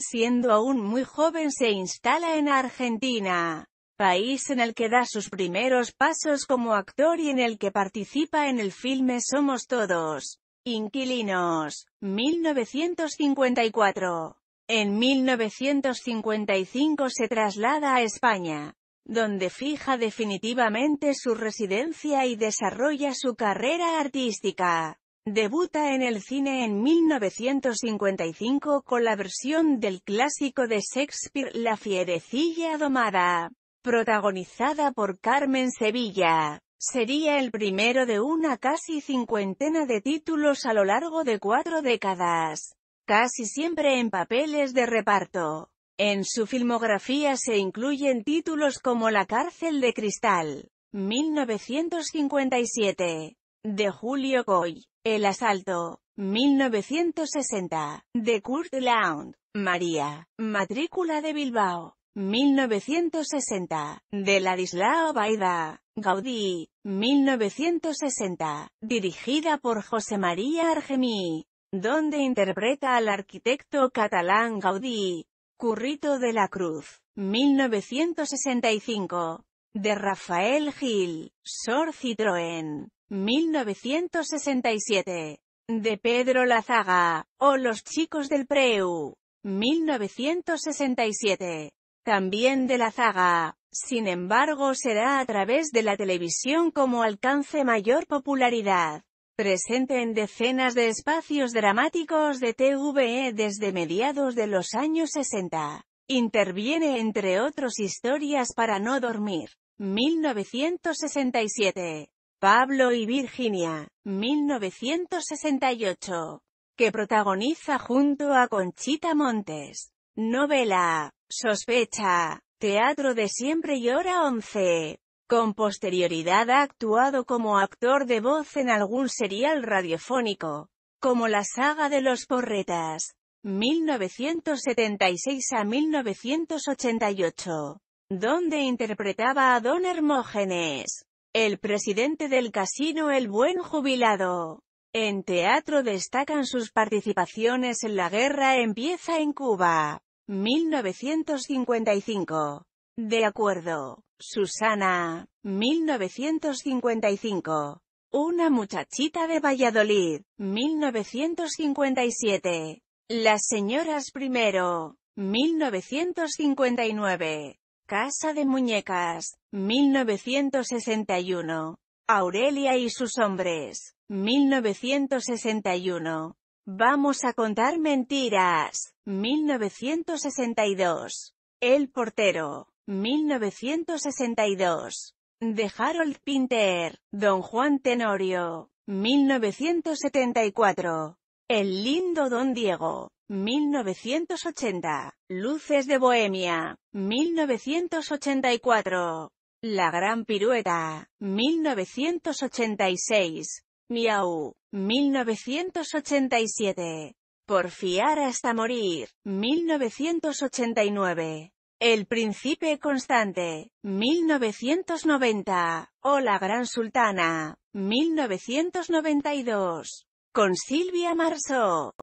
Siendo aún muy joven se instala en Argentina, país en el que da sus primeros pasos como actor y en el que participa en el filme Somos Todos, Inquilinos, 1954. En 1955 se traslada a España, donde fija definitivamente su residencia y desarrolla su carrera artística. Debuta en el cine en 1955 con la versión del clásico de Shakespeare La fierecilla domada, protagonizada por Carmen Sevilla. Sería el primero de una casi cincuentena de títulos a lo largo de cuatro décadas, casi siempre en papeles de reparto. En su filmografía se incluyen títulos como La cárcel de cristal, 1957, de Julio Goy, El asalto, 1960, de Kurt Laund, María, matrícula de Bilbao, 1960, de Ladislao Baida, Gaudí, 1960, dirigida por José María Argemí, donde interpreta al arquitecto catalán Gaudí, Currito de la Cruz, 1965, de Rafael Gil, Sor Citroën, 1967. De Pedro Lazaga, o Los chicos del Preu. 1967. También de Lazaga. Sin embargo será a través de la televisión como alcance mayor popularidad. Presente en decenas de espacios dramáticos de TVE desde mediados de los años 60. Interviene entre otros historias para no dormir. 1967. Pablo y Virginia, 1968, que protagoniza junto a Conchita Montes. Novela, Sospecha, Teatro de Siempre y Hora 11. Con posterioridad ha actuado como actor de voz en algún serial radiofónico, como la saga de los porretas, 1976 a 1988, donde interpretaba a Don Hermógenes. El presidente del casino El Buen Jubilado. En teatro destacan sus participaciones en La guerra empieza en Cuba. 1955. De acuerdo. Susana. 1955. Una muchachita de Valladolid. 1957. Las señoras primero. 1959. Casa de Muñecas, 1961. Aurelia y sus hombres, 1961. Vamos a contar mentiras, 1962. El portero, 1962. De Harold Pinter, Don Juan Tenorio, 1974. El lindo Don Diego, 1980. Luces de Bohemia, 1984. La Gran Pirueta, 1986. Miau, 1987. Porfiar hasta morir, 1989. El Príncipe Constante, 1990. O la Gran Sultana, 1992. Con Silvia Marso.